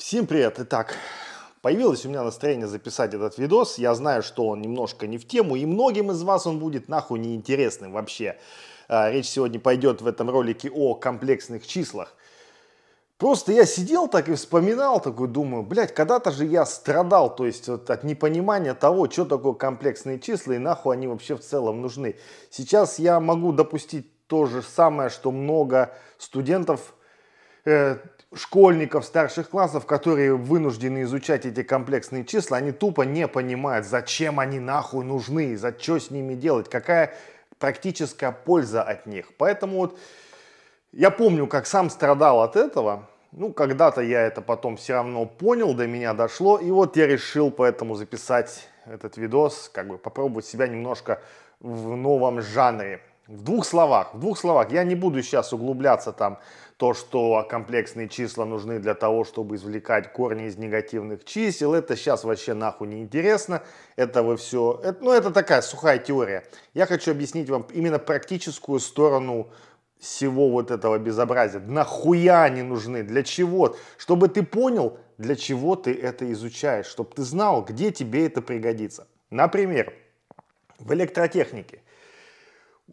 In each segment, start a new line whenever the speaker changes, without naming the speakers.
Всем привет! Итак, появилось у меня настроение записать этот видос. Я знаю, что он немножко не в тему, и многим из вас он будет нахуй неинтересным вообще. А, речь сегодня пойдет в этом ролике о комплексных числах. Просто я сидел так и вспоминал, такой думаю, блядь, когда-то же я страдал, то есть вот от непонимания того, что такое комплексные числа и нахуй они вообще в целом нужны. Сейчас я могу допустить то же самое, что много студентов э, школьников старших классов, которые вынуждены изучать эти комплексные числа, они тупо не понимают, зачем они нахуй нужны, за что с ними делать, какая практическая польза от них. Поэтому вот я помню, как сам страдал от этого. Ну, когда-то я это потом все равно понял, до меня дошло. И вот я решил поэтому записать этот видос, как бы попробовать себя немножко в новом жанре. В двух словах, в двух словах, я не буду сейчас углубляться там то, что комплексные числа нужны для того, чтобы извлекать корни из негативных чисел. Это сейчас вообще нахуй не интересно. Это вы все... Это, ну, это такая сухая теория. Я хочу объяснить вам именно практическую сторону всего вот этого безобразия. Нахуя они нужны? Для чего? Чтобы ты понял, для чего ты это изучаешь. Чтобы ты знал, где тебе это пригодится. Например, в электротехнике.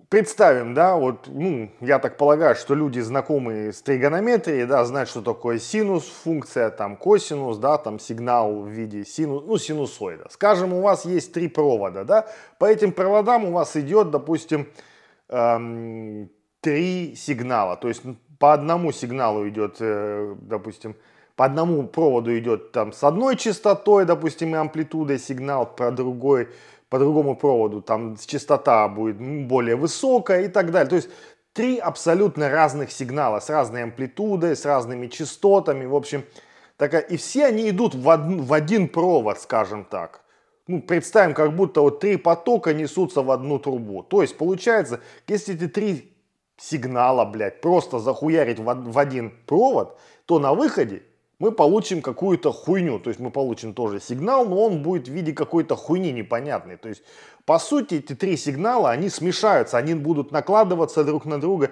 Представим, да, вот, ну, я так полагаю, что люди, знакомые с тригонометрией, да, знают, что такое синус, функция, там, косинус, да, там, сигнал в виде синус, ну, синусоида. Скажем, у вас есть три провода, да, по этим проводам у вас идет, допустим, эм, три сигнала, то есть ну, по одному сигналу идет, э, допустим, по одному проводу идет там с одной частотой, допустим, и амплитудой сигнал, про другой по другому проводу, там частота будет более высокая и так далее. То есть три абсолютно разных сигнала с разной амплитудой, с разными частотами, в общем, такая, и все они идут в, од, в один провод, скажем так. Ну, представим, как будто вот три потока несутся в одну трубу. То есть, получается, если эти три сигнала, блядь, просто захуярить в, в один провод, то на выходе мы получим какую-то хуйню. То есть мы получим тоже сигнал, но он будет в виде какой-то хуйни непонятной. То есть, по сути, эти три сигнала, они смешаются, они будут накладываться друг на друга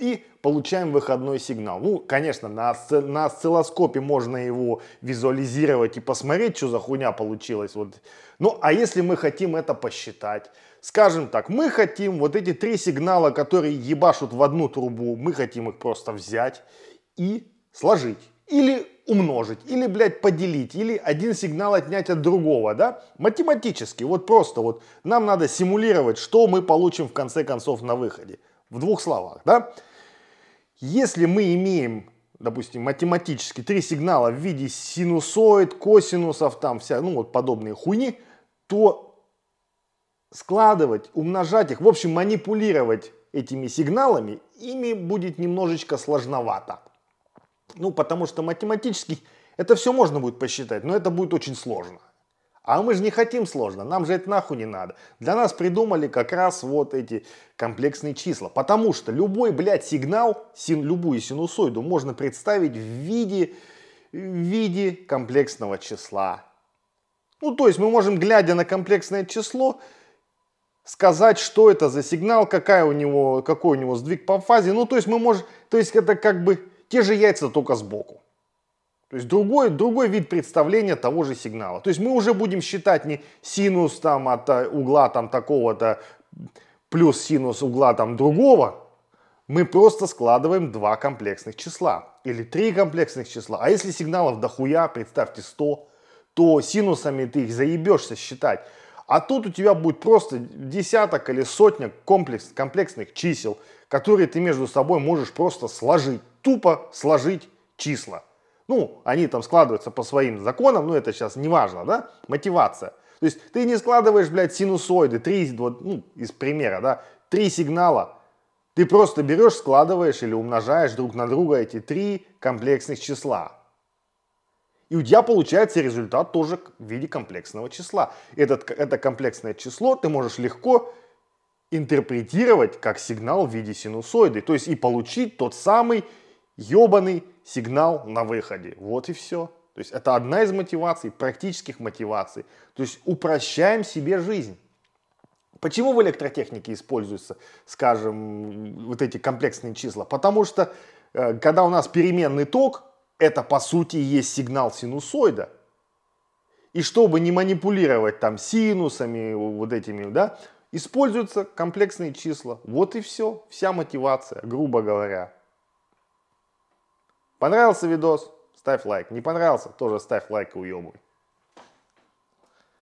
и получаем выходной сигнал. Ну, конечно, на, на осциллоскопе можно его визуализировать и посмотреть, что за хуйня получилась. Вот. Ну, а если мы хотим это посчитать? Скажем так, мы хотим вот эти три сигнала, которые ебашут в одну трубу, мы хотим их просто взять и сложить. Или умножить, или, блядь, поделить, или один сигнал отнять от другого, да? Математически, вот просто вот нам надо симулировать, что мы получим в конце концов на выходе. В двух словах, да? Если мы имеем, допустим, математически три сигнала в виде синусоид, косинусов, там вся, ну вот подобные хуйни, то складывать, умножать их, в общем, манипулировать этими сигналами, ими будет немножечко сложновато. Ну, потому что математически это все можно будет посчитать, но это будет очень сложно. А мы же не хотим сложно, нам же это нахуй не надо. Для нас придумали как раз вот эти комплексные числа. Потому что любой, блядь, сигнал, син, любую синусоиду можно представить в виде, в виде комплексного числа. Ну, то есть мы можем, глядя на комплексное число, сказать, что это за сигнал, какая у него, какой у него сдвиг по фазе. Ну, то есть мы можем, то есть это как бы те же яйца, только сбоку. То есть другой, другой вид представления того же сигнала. То есть мы уже будем считать не синус там от э, угла там такого-то плюс синус угла там другого, мы просто складываем два комплексных числа или три комплексных числа. А если сигналов дохуя, представьте 100, то синусами ты их заебешься считать. А тут у тебя будет просто десяток или сотня комплекс, комплексных чисел, которые ты между собой можешь просто сложить тупо сложить числа. Ну, они там складываются по своим законам, но ну, это сейчас не важно, да? Мотивация. То есть ты не складываешь, блядь, синусоиды, три, вот, ну, из примера, да, три сигнала. Ты просто берешь, складываешь или умножаешь друг на друга эти три комплексных числа. И у тебя получается результат тоже в виде комплексного числа. Этот, это комплексное число ты можешь легко интерпретировать как сигнал в виде синусоиды. То есть и получить тот самый ебаный сигнал на выходе. Вот и все. То есть это одна из мотиваций, практических мотиваций. То есть упрощаем себе жизнь. Почему в электротехнике используются, скажем, вот эти комплексные числа? Потому что э, когда у нас переменный ток, это по сути есть сигнал синусоида. И чтобы не манипулировать там синусами, вот этими, да, используются комплексные числа. Вот и все, вся мотивация, грубо говоря. Понравился видос? Ставь лайк. Не понравился? Тоже ставь лайк и уебывай.